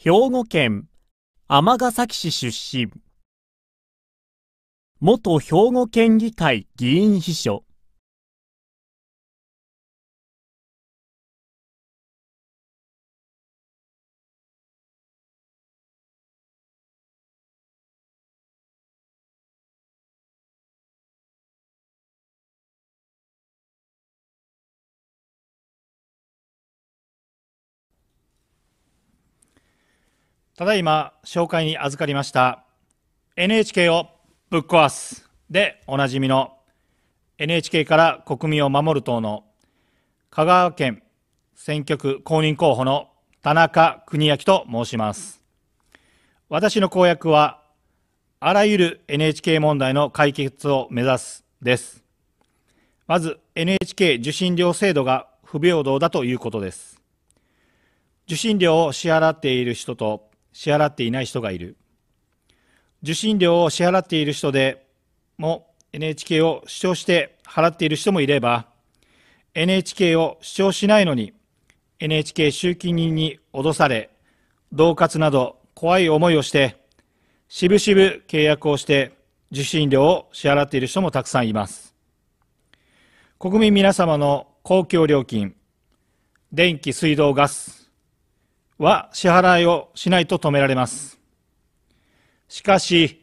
兵庫県尼崎市出身元兵庫県議会議員秘書ただいま紹介に預かりました NHK をぶっ壊すでおなじみの NHK から国民を守る党の香川県選挙区公認候補の田中邦明と申します私の公約はあらゆる NHK 問題の解決を目指すですまず NHK 受信料制度が不平等だということです受信料を支払っている人と支払っていない人がいる受信料を支払っている人でも NHK を主張して払っている人もいれば NHK を主張しないのに NHK 集金人に脅され恫喝など怖い思いをしてしぶしぶ契約をして受信料を支払っている人もたくさんいます国民皆様の公共料金電気水道ガスは支払いをしないと止められます。しかし、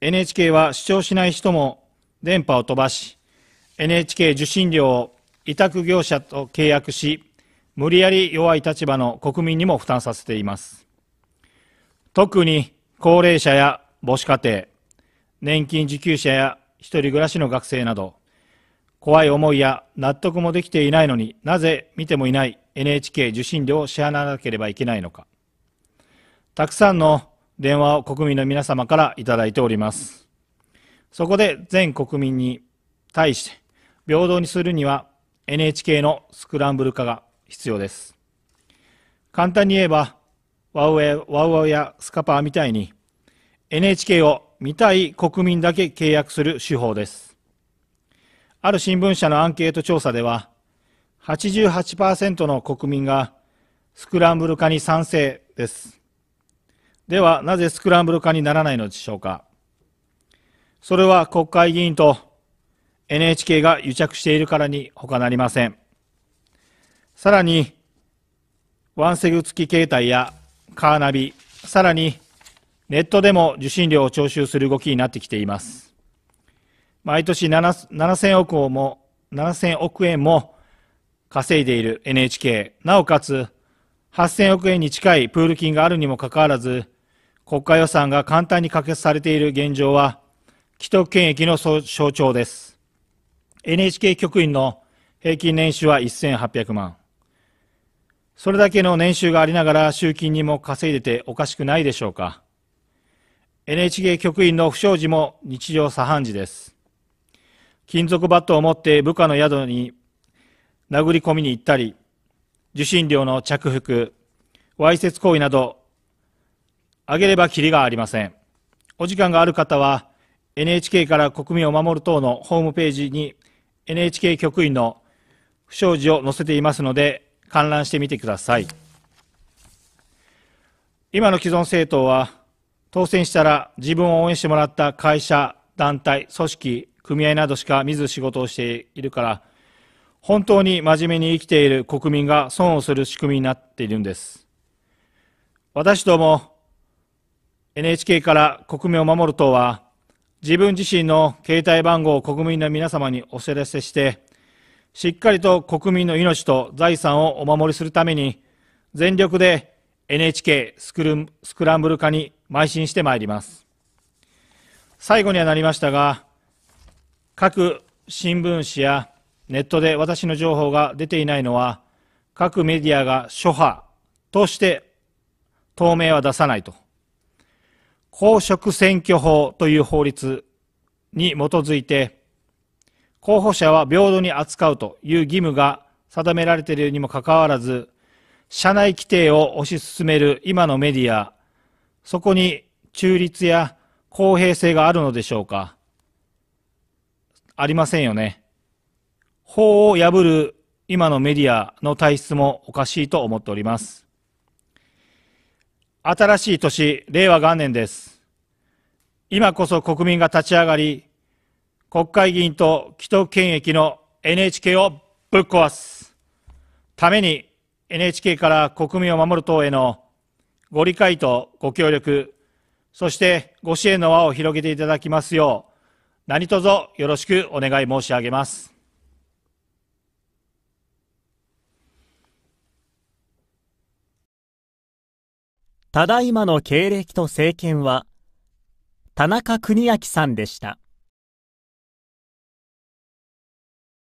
NHK は主張しない人も電波を飛ばし、NHK 受信料を委託業者と契約し、無理やり弱い立場の国民にも負担させています。特に高齢者や母子家庭、年金受給者や一人暮らしの学生など、怖い思いや納得もできていないのになぜ見てもいない NHK 受信料を支払わなければいけないのかたくさんの電話を国民の皆様からいただいておりますそこで全国民に対して平等にするには NHK のスクランブル化が必要です簡単に言えばワウワウワウやスカパーみたいに NHK を見たい国民だけ契約する手法ですある新聞社のアンケート調査では、88%の国民がスクランブル化に賛成です。では、なぜスクランブル化にならないのでしょうか。それは国会議員と NHK が癒着しているからに他なりません。さらに、ワンセグ付き携帯やカーナビ、さらにネットでも受信料を徴収する動きになってきています。毎年7000億をも、7000億円も稼いでいる NHK、なおかつ8000億円に近いプール金があるにもかかわらず、国家予算が簡単に可決されている現状は、既得権益の象徴です。NHK 局員の平均年収は1800万。それだけの年収がありながら、集金にも稼いでておかしくないでしょうか。NHK 局員の不祥事も日常茶飯事です。金属バットを持って部下の宿に殴り込みに行ったり、受信料の着服、わいせつ行為など、あげればきりがありません。お時間がある方は、NHK から国民を守る党のホームページに NHK 局員の不祥事を載せていますので、観覧してみてください。今の既存政党は、当選したら自分を応援してもらった会社、団体、組織、組合などしか見ず仕事をしているから、本当に真面目に生きている国民が損をする仕組みになっているんです。私ども NHK から国民を守る党は、自分自身の携帯番号を国民の皆様にお知らせして、しっかりと国民の命と財産をお守りするために、全力で NHK スクルスクランブル化に邁進してまいります。最後にはなりましたが、各新聞紙やネットで私の情報が出ていないのは、各メディアが諸派として透明は出さないと。公職選挙法という法律に基づいて、候補者は平等に扱うという義務が定められているにもかかわらず、社内規定を推し進める今のメディア、そこに中立や公平性があるのでしょうかありませんよね。法を破る今のメディアの体質もおかしいと思っております。新しい年、令和元年です。今こそ国民が立ち上がり、国会議員と既得権益の NHK をぶっ壊すために NHK から国民を守る党へのご理解とご協力、そしてご支援の輪を広げていただきますよう何卒よろしくお願い申し上げます。ただいまの経歴と政権は、田中邦明さんでした。